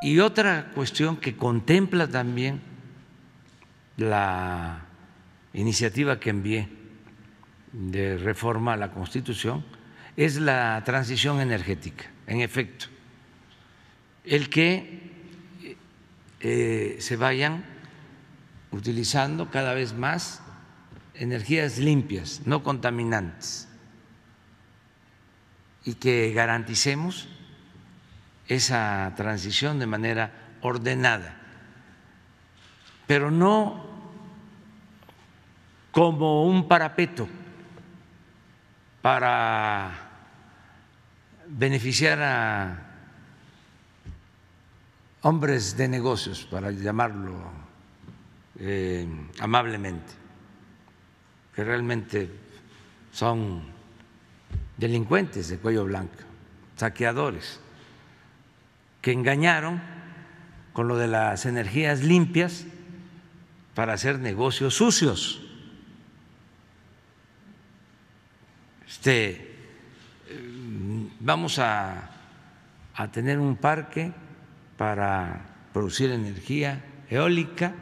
Y otra cuestión que contempla también la iniciativa que envié de reforma a la Constitución es la transición energética, en efecto, el que eh, se vayan utilizando cada vez más energías limpias, no contaminantes, y que garanticemos esa transición de manera ordenada, pero no como un parapeto para beneficiar a hombres de negocios, para llamarlo eh, amablemente, que realmente son delincuentes de cuello blanco, saqueadores que engañaron con lo de las energías limpias para hacer negocios sucios. Este, mm, vamos a, tener un parque para producir energía eólica,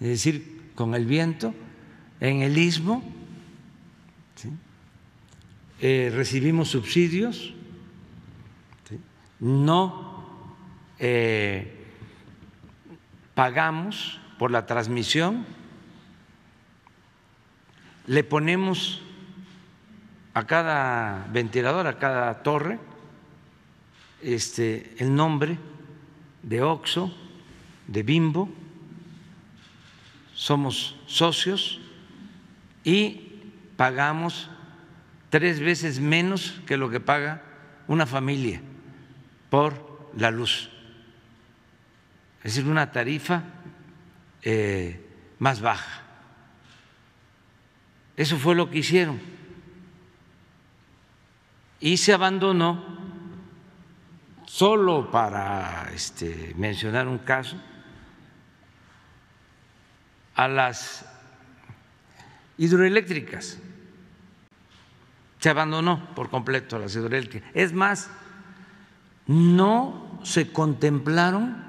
es decir, con el viento, en el istmo. Eh, recibimos subsidios, no eh, pagamos por la transmisión, le ponemos a cada ventilador, a cada torre, este, el nombre de Oxo, de Bimbo, somos socios y pagamos tres veces menos que lo que paga una familia por la luz es decir, una tarifa eh, más baja. Eso fue lo que hicieron. Y se abandonó, solo para este, mencionar un caso, a las hidroeléctricas. Se abandonó por completo a las hidroeléctricas. Es más, no se contemplaron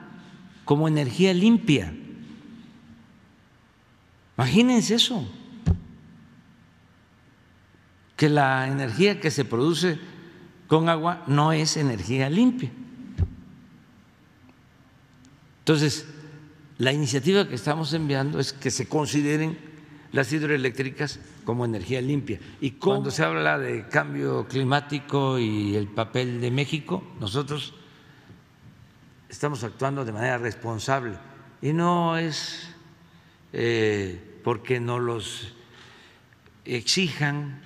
como energía limpia. Imagínense eso, que la energía que se produce con agua no es energía limpia. Entonces, la iniciativa que estamos enviando es que se consideren las hidroeléctricas como energía limpia. Y cuando se habla de cambio climático y el papel de México, nosotros estamos actuando de manera responsable y no es eh, porque no los exijan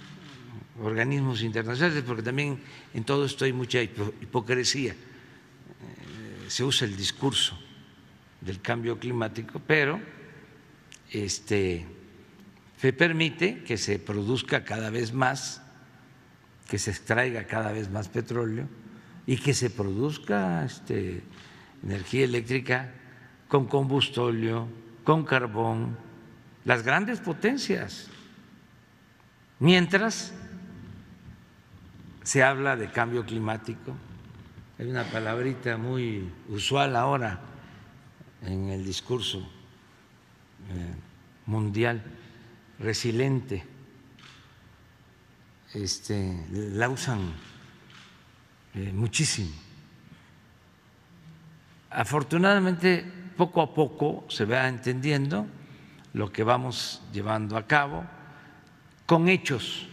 organismos internacionales, porque también en todo esto hay mucha hipocresía. Eh, se usa el discurso del cambio climático, pero este, se permite que se produzca cada vez más, que se extraiga cada vez más petróleo y que se produzca este, energía eléctrica con combustóleo, con carbón, las grandes potencias. Mientras se habla de cambio climático, hay una palabrita muy usual ahora en el discurso eh, mundial, resiliente. Este, la usan eh, muchísimo Afortunadamente, poco a poco se va entendiendo lo que vamos llevando a cabo con hechos